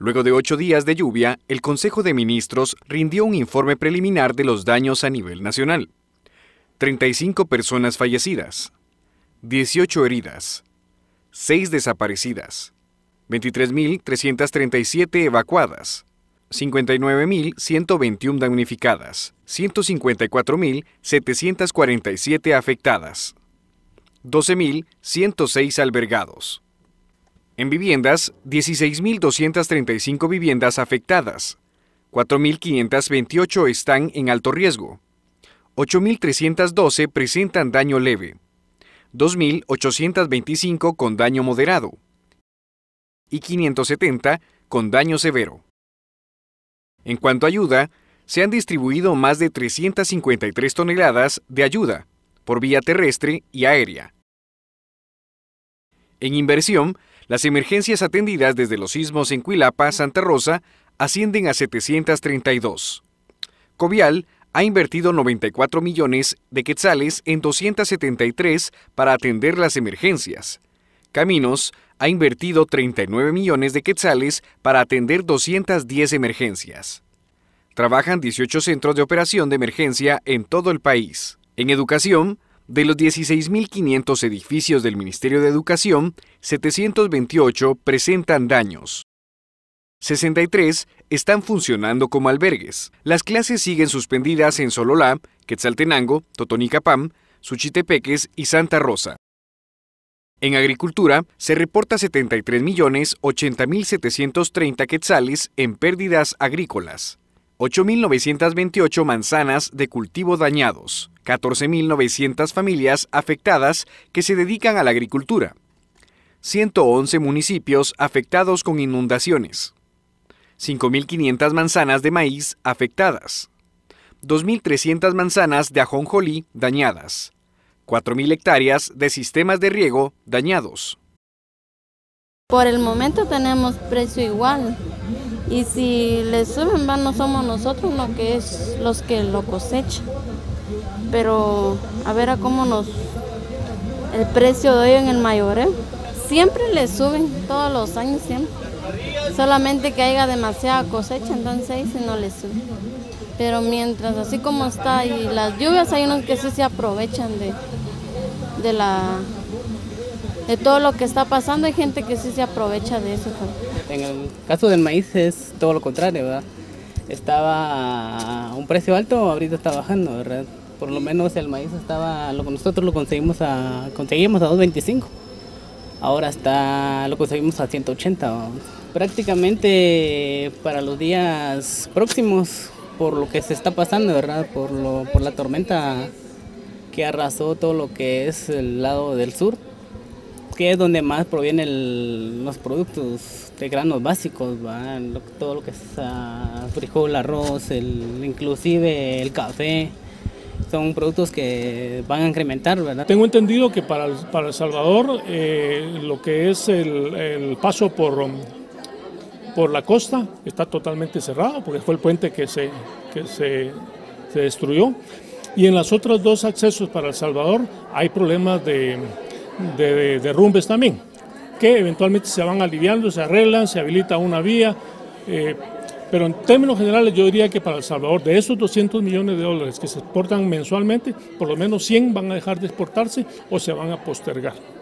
Luego de ocho días de lluvia, el Consejo de Ministros rindió un informe preliminar de los daños a nivel nacional. 35 personas fallecidas, 18 heridas, 6 desaparecidas, 23.337 evacuadas, 59.121 damnificadas, 154.747 afectadas, 12.106 albergados. En viviendas, 16.235 viviendas afectadas. 4.528 están en alto riesgo. 8.312 presentan daño leve. 2.825 con daño moderado. Y 570 con daño severo. En cuanto a ayuda, se han distribuido más de 353 toneladas de ayuda por vía terrestre y aérea. En inversión, las emergencias atendidas desde los sismos en Cuilapa, Santa Rosa, ascienden a 732. Covial ha invertido 94 millones de quetzales en 273 para atender las emergencias. Caminos ha invertido 39 millones de quetzales para atender 210 emergencias. Trabajan 18 centros de operación de emergencia en todo el país. En educación, de los 16.500 edificios del Ministerio de Educación, 728 presentan daños. 63 están funcionando como albergues. Las clases siguen suspendidas en Sololá, Quetzaltenango, Totonicapam, Suchitepeques y Santa Rosa. En agricultura, se reporta 73.080.730 quetzales en pérdidas agrícolas. 8.928 manzanas de cultivo dañados, 14.900 familias afectadas que se dedican a la agricultura, 111 municipios afectados con inundaciones, 5.500 manzanas de maíz afectadas, 2.300 manzanas de ajonjolí dañadas, 4.000 hectáreas de sistemas de riego dañados. Por el momento tenemos precio igual, y si le suben, van, no somos nosotros los que, es, los que lo cosechan. Pero a ver a cómo nos. El precio de hoy en el mayor Siempre le suben, todos los años siempre. Solamente que haya demasiada cosecha, entonces ahí sí no le suben. Pero mientras, así como está, y las lluvias, hay unos que sí se aprovechan de, de la de todo lo que está pasando. Hay gente que sí se aprovecha de eso. En el caso del maíz es todo lo contrario, ¿verdad? Estaba a un precio alto, ahorita está bajando, ¿verdad? Por lo menos el maíz estaba, lo que nosotros lo conseguimos a, conseguimos a 2.25. Ahora está, lo conseguimos a 180. Prácticamente para los días próximos, por lo que se está pasando, ¿verdad? Por, lo, por la tormenta que arrasó todo lo que es el lado del sur, que es donde más provienen los productos de granos básicos, todo lo que es ah, frijol, arroz, el, inclusive el café. Son productos que van a incrementar, ¿verdad? Tengo entendido que para, El Salvador eh, lo que es el, paso por, um, por la costa está totalmente cerrado porque fue el puente que se, que se, se destruyó. Y en las otras dos accesos para El Salvador hay problemas de, de, derrumbes también, que eventualmente se van aliviando, se arreglan, se habilita una vía. Eh, pero en términos generales yo diría que para El Salvador, de esos 200 millones de dólares que se exportan mensualmente, por lo menos 100 van a dejar de exportarse o se van a postergar.